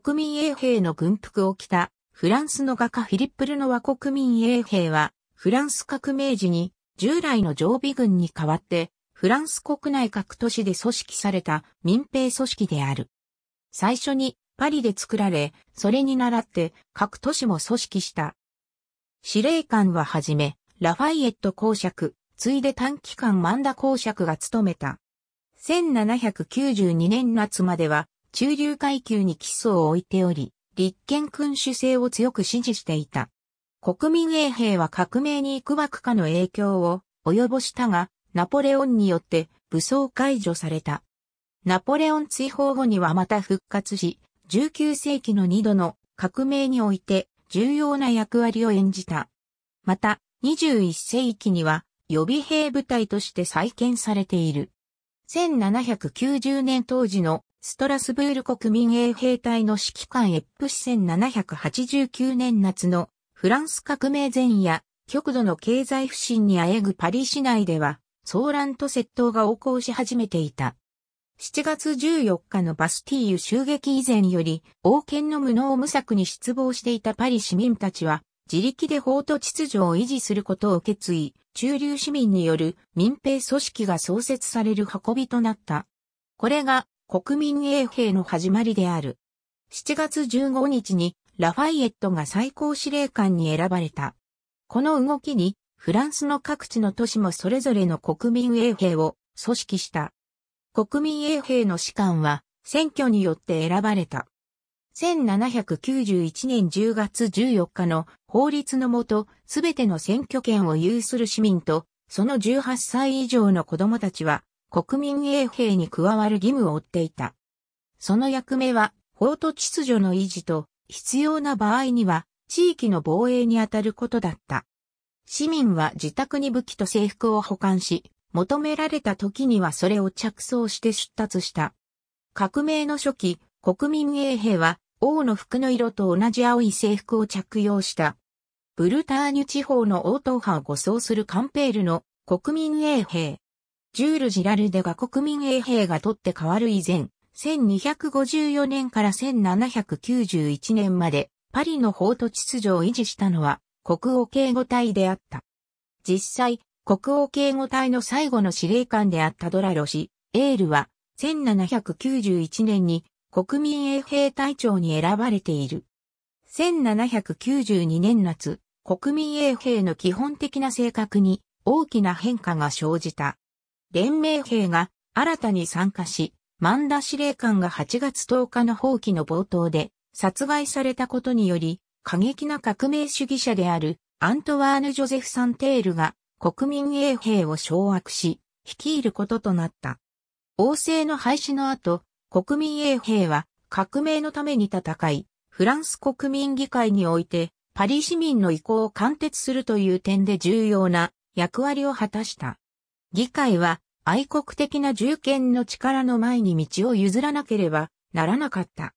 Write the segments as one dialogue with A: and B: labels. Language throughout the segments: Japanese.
A: 国民衛兵の軍服を着たフランスの画家フィリップ・ルノワ国民衛兵はフランス革命時に従来の常備軍に代わってフランス国内各都市で組織された民兵組織である。最初にパリで作られ、それに倣って各都市も組織した。司令官ははじめ、ラファイエット公爵、ついで短期間マンダ公爵が務めた。1792年夏までは中流階級に基礎を置いており、立憲君主制を強く支持していた。国民衛兵は革命に幾枠かの影響を及ぼしたが、ナポレオンによって武装解除された。ナポレオン追放後にはまた復活し、19世紀の2度の革命において重要な役割を演じた。また、21世紀には予備兵部隊として再建されている。1790年当時のストラスブール国民衛兵隊の指揮官エップ市1789年夏のフランス革命前夜、極度の経済不振にあえぐパリ市内では、騒乱と窃盗が横行し始めていた。7月14日のバスティーユ襲撃以前より、王権の無能無策に失望していたパリ市民たちは、自力で法と秩序を維持することを決意、中流市民による民兵組織が創設される運びとなった。これが国民衛兵の始まりである。7月15日にラファイエットが最高司令官に選ばれた。この動きにフランスの各地の都市もそれぞれの国民衛兵を組織した。国民衛兵の士官は選挙によって選ばれた。1791年10月14日の法律のもと、すべての選挙権を有する市民と、その18歳以上の子供たちは、国民衛兵に加わる義務を負っていた。その役目は、法と秩序の維持と、必要な場合には、地域の防衛に当たることだった。市民は自宅に武器と制服を保管し、求められた時にはそれを着想して出立した。革命の初期、国民衛兵は、王の服の色と同じ青い制服を着用した。ブルターニュ地方の王党派を護送するカンペールの国民衛兵。ジュール・ジラルデが国民衛兵が取って代わる以前、1254年から1791年まで、パリの法と秩序を維持したのは、国王警護隊であった。実際、国王警護隊の最後の司令官であったドラロシ、エールは、1791年に国民衛兵隊長に選ばれている。1792年夏、国民衛兵の基本的な性格に大きな変化が生じた。連盟兵が新たに参加し、万田司令官が8月10日の放棄の冒頭で殺害されたことにより、過激な革命主義者であるアントワーヌ・ジョゼフ・サンテールが国民衛兵を掌握し、率いることとなった。王政の廃止の後、国民衛兵は革命のために戦い、フランス国民議会においてパリ市民の意向を貫徹するという点で重要な役割を果たした。議会は愛国的な重権の力の前に道を譲らなければならなかった。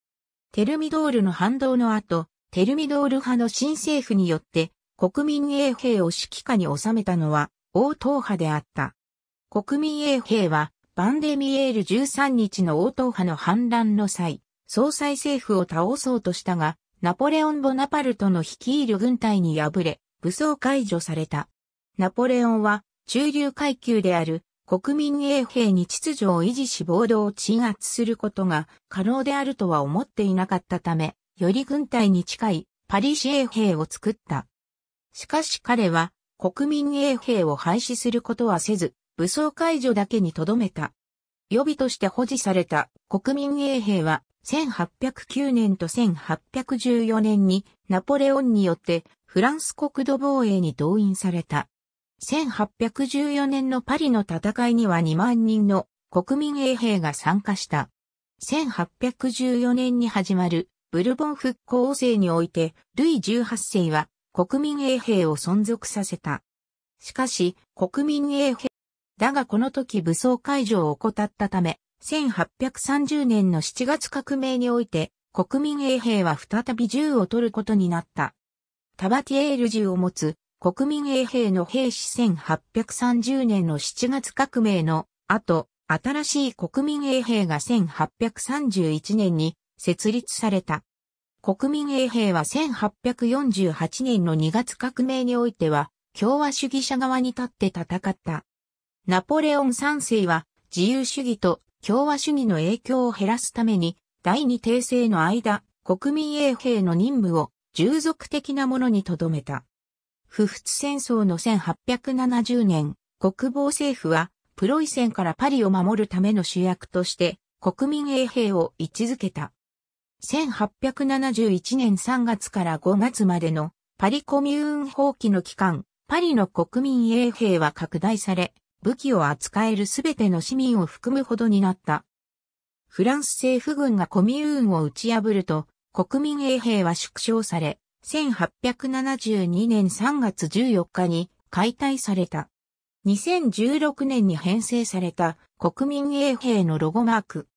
A: テルミドールの反動の後、テルミドール派の新政府によって国民衛兵を指揮下に収めたのは王党派であった。国民衛兵はバンデミエール13日の王党派の反乱の際、総裁政府を倒そうとしたが、ナポレオン・ボナパルトの率いる軍隊に敗れ、武装解除された。ナポレオンは中流階級である国民衛兵に秩序を維持し暴動を鎮圧することが可能であるとは思っていなかったため、より軍隊に近いパリ市衛兵を作った。しかし彼は国民衛兵を廃止することはせず、武装解除だけにとどめた。予備として保持された国民衛兵は1809年と1814年にナポレオンによってフランス国土防衛に動員された。1814年のパリの戦いには2万人の国民衛兵が参加した。1814年に始まるブルボン復興政において、ルイ18世は国民衛兵を存続させた。しかし、国民衛兵、だがこの時武装解除を怠ったため、1830年の7月革命において、国民衛兵は再び銃を取ることになった。タバティエール銃を持つ国民衛兵の兵士1830年の7月革命の後、新しい国民衛兵が1831年に設立された。国民衛兵は1848年の2月革命においては、共和主義者側に立って戦った。ナポレオン3世は自由主義と共和主義の影響を減らすために、第二帝政の間、国民衛兵の任務を従属的なものに留めた。不仏戦争の1870年、国防政府は、プロイセンからパリを守るための主役として、国民衛兵を位置づけた。1871年3月から5月までのパリコミューン放棄の期間、パリの国民衛兵は拡大され、武器を扱えるすべての市民を含むほどになった。フランス政府軍がコミューンを打ち破ると、国民衛兵は縮小され、1872年3月14日に解体された。2016年に編成された国民衛兵のロゴマーク。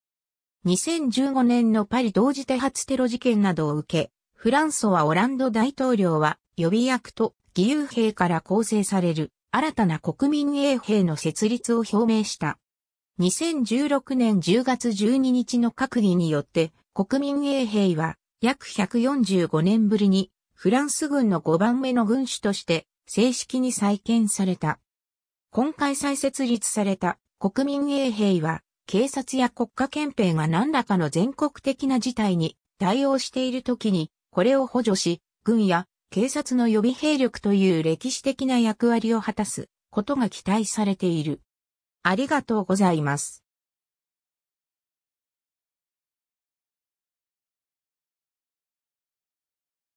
A: 2015年のパリ同時多発テロ事件などを受け、フランソはオランド大統領は予備役と義勇兵から構成される新たな国民衛兵の設立を表明した。2016年10月12日の閣議によって国民衛兵は約145年ぶりにフランス軍の5番目の軍種として正式に再建された。今回再設立された国民衛兵は警察や国家憲兵が何らかの全国的な事態に対応している時にこれを補助し、軍や警察の予備兵力という歴史的な役割を果たすことが期待されている。ありがとうございます。